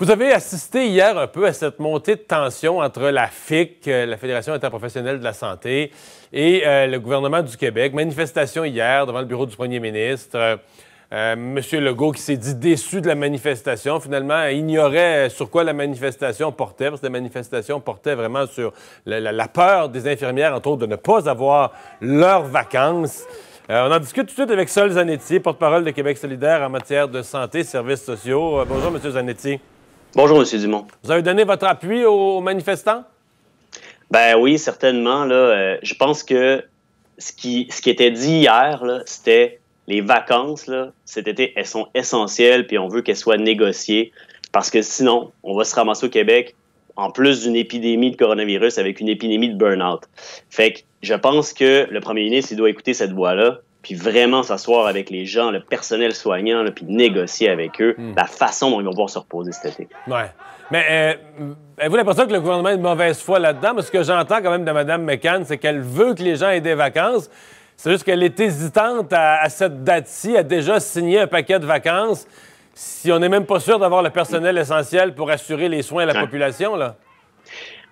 Vous avez assisté hier un peu à cette montée de tension entre la FIC, euh, la Fédération interprofessionnelle de la santé, et euh, le gouvernement du Québec. Manifestation hier devant le bureau du premier ministre. Euh, Monsieur Legault, qui s'est dit déçu de la manifestation, finalement ignorait sur quoi la manifestation portait, parce que la manifestation portait vraiment sur la, peur des infirmières, entre autres, de ne pas avoir leurs vacances. on en discute tout de suite avec Sol Zanetti, porte-parole de Québec solidaire en matière de santé et services sociaux. bonjour, Monsieur Zanetti. Bonjour, M. Dumont. Vous avez donné votre appui aux manifestants? Ben oui, certainement. Là, euh, je pense que ce qui, ce qui était dit hier, c'était les vacances, là, cet été, elles sont essentielles, puis on veut qu'elles soient négociées, parce que sinon, on va se ramasser au Québec, en plus d'une épidémie de coronavirus, avec une épidémie de burn-out. Fait que je pense que le premier ministre, doit écouter cette voix-là, puis vraiment s'asseoir avec les gens, le personnel soignant, puis négocier avec eux hmm. la façon dont ils vont pouvoir se reposer cet été. Ouais. Mais euh, avez-vous l'impression que le gouvernement est de mauvaise foi là-dedans? Parce ce que j'entends quand même de Mme McCann, c'est qu'elle veut que les gens aient des vacances. C'est juste qu'elle est hésitante à, cette date-ci, a déjà signé un paquet de vacances. Si on n'est même pas sûr d'avoir le personnel essentiel pour assurer les soins à la population, là.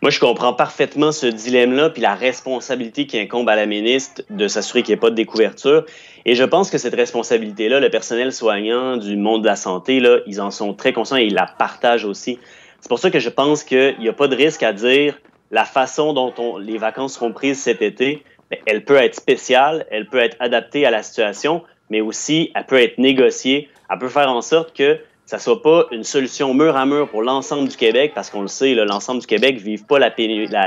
Moi, je comprends parfaitement ce dilemme-là, puis la responsabilité qui incombe à la ministre de s'assurer qu'il n'y ait pas de découverture. Et je pense que cette responsabilité-là, le personnel soignant du monde de la santé, là, ils en sont très conscients et ils la partagent aussi. C'est pour ça que je pense qu'il n'y a pas de risque à dire la façon dont les vacances seront prises cet été, ben, elle peut être spéciale, elle peut être adaptée à la situation, mais aussi elle peut être négociée. Elle peut faire en sorte que ça ne soit pas une solution mur à mur pour l'ensemble du Québec, parce qu'on le sait, l'ensemble du Québec ne vivent pas la,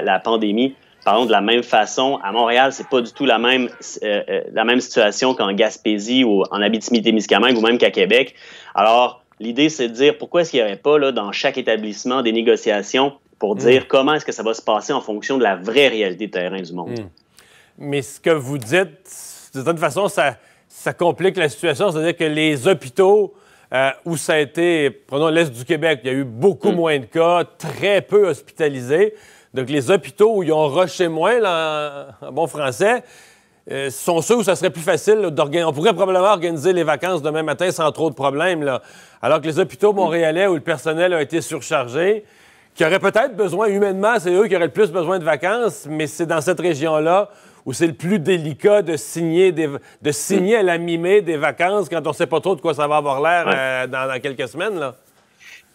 la, pandémie pardon, de la même façon. À Montréal, c'est pas du tout la même, euh, euh, la même situation qu'en Gaspésie ou en Abitimité-Miscamingue, ou même qu'à Québec. Alors, l'idée, c'est de dire pourquoi est-ce qu'il n'y aurait pas là, dans chaque établissement des négociations pour mm. dire comment est-ce que ça va se passer en fonction de la vraie réalité terrain du monde. Mm. Mais ce que vous dites, de toute façon, ça, ça complique la situation, c'est-à-dire que les hôpitaux euh, où ça a été, prenons l'Est du Québec, il y a eu beaucoup mm. moins de cas, très peu hospitalisés. Donc, les hôpitaux où ils ont rushé moins, en, bon français, euh, sont ceux où ça serait plus facile d'organiser. On pourrait probablement organiser les vacances demain matin sans trop de problèmes, Alors que les hôpitaux mm. montréalais où le personnel a été surchargé, qui auraient peut-être besoin humainement, c'est eux qui auraient le plus besoin de vacances, mais c'est dans cette région-là ou c'est le plus délicat de signer, de signer à la mi des vacances quand on ne sait pas trop de quoi ça va avoir l'air euh, dans, quelques semaines? Là?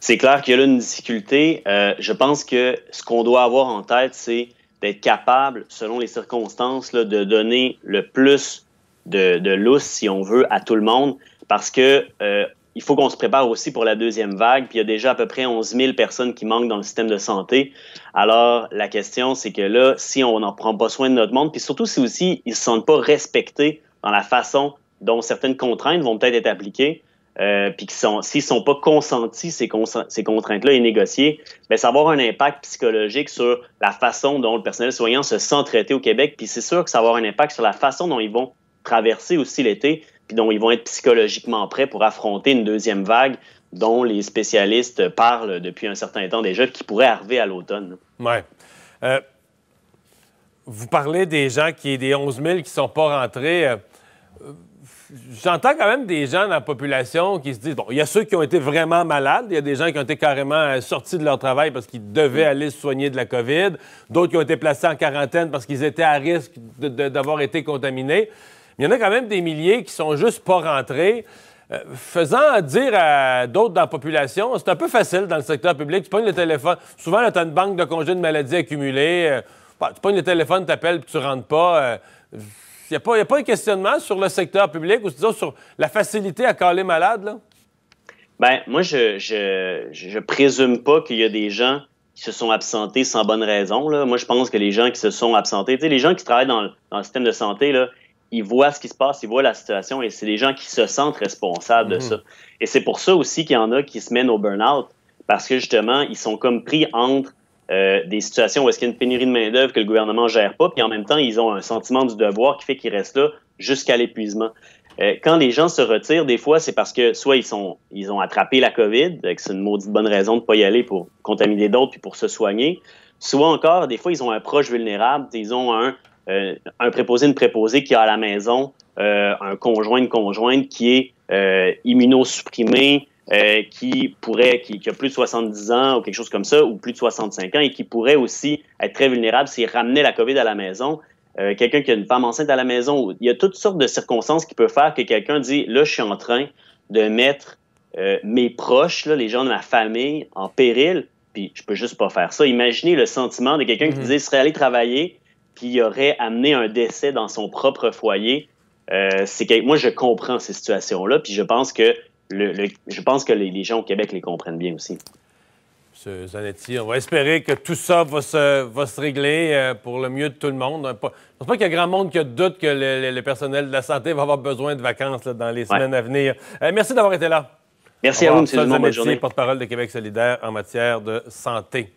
C'est clair qu'il y a là une difficulté. Euh, je pense que ce qu'on doit avoir en tête, c'est d'être capable, selon les circonstances, de donner le plus de, de lousse, si on veut, à tout le monde, parce que euh, il faut qu'on se prépare aussi pour la deuxième vague. Puis il y a déjà à peu près 11 000 personnes qui manquent dans le système de santé. Alors, la question, c'est que là, si on n'en prend pas soin de notre monde, puis surtout si aussi ils ne se sentent pas respectés dans la façon dont certaines contraintes vont peut-être être appliquées, euh, puis s'ils ne sont pas consentis, ces, ces contraintes-là, et négociées, ben, ça va avoir un impact psychologique sur la façon dont le personnel soignant se sent traité au Québec. Puis c'est sûr que ça va avoir un impact sur la façon dont ils vont traverser aussi l'été puis ils vont être psychologiquement prêts pour affronter une deuxième vague dont les spécialistes parlent depuis un certain temps déjà, qui pourrait arriver à l'automne. Oui. Euh, vous parlez des gens qui, des 11 000 qui ne sont pas rentrés. Euh, j'entends quand même des gens dans la population qui se disent, bon, il y a ceux qui ont été vraiment malades, il y a des gens qui ont été carrément euh, sortis de leur travail parce qu'ils devaient aller se soigner de la COVID, d'autres qui ont été placés en quarantaine parce qu'ils étaient à risque d'avoir été contaminés il y en a quand même des milliers qui sont juste pas rentrés. Euh, faisant dire à d'autres dans la population, c'est un peu facile dans le secteur public. Tu pognes le téléphone. Souvent, tu as une banque de congés de maladie accumulée. Euh, bah, tu pognes le téléphone, tu appelles tu rentres pas. Il euh, n'y a, pas, pas un questionnement sur le secteur public ou sur la facilité à caler malade? Bien, moi, je, je, présume pas qu'il y a des gens qui se sont absentés sans bonne raison. Moi, je pense que les gens qui se sont absentés, tu sais, les gens qui travaillent dans, le système de santé, là, ils voient ce qui se passe, ils voient la situation et c'est les gens qui se sentent responsables de mhm. ça. Et c'est pour ça aussi qu'il y en a qui se mènent au burn-out parce que justement, ils sont comme pris entre euh, des situations où est-ce qu'il y a une pénurie de main-d'œuvre que le gouvernement gère pas, puis en même temps, ils ont un sentiment du devoir qui fait qu'ils restent là jusqu'à l'épuisement. Euh, quand les gens se retirent, des fois, c'est parce que soit ils, sont, ils ont attrapé la COVID, euh, que c'est une maudite bonne raison de ne pas y aller pour contaminer d'autres puis pour se soigner, soit encore, des fois, ils ont un proche vulnérable, ils ont un euh, un préposé, une préposée qui a à la maison euh, un conjoint, une conjointe qui est euh, immunosupprimé, qui pourrait, qui, a plus de 70 ans ou quelque chose comme ça, ou plus de 65 ans, et qui pourrait aussi être très vulnérable s'il ramenait la COVID à la maison. quelqu'un qui a une femme enceinte à la maison, il y a toutes sortes de circonstances qui peuvent faire que quelqu'un dit là, je suis en train de mettre mes proches, les gens de ma famille, en péril, puis je peux juste pas faire ça. Imaginez le sentiment de quelqu'un qui mm-hmm. disait, je serais allé travailler, puis il aurait amené un décès dans son propre foyer. Euh, c'est que moi je comprends ces situations-là, puis je pense que le, je pense que les, gens au Québec les comprennent bien aussi. Monsieur Zanetti, on va espérer que tout ça va se, va se régler euh, pour le mieux de tout le monde. Je pense pas qu'il y a grand monde qui doute que le, personnel de la santé va avoir besoin de vacances dans les semaines à venir. Euh, merci d'avoir été là. Merci à vous, M. Zanetti, porte-parole de Québec solidaire en matière de santé.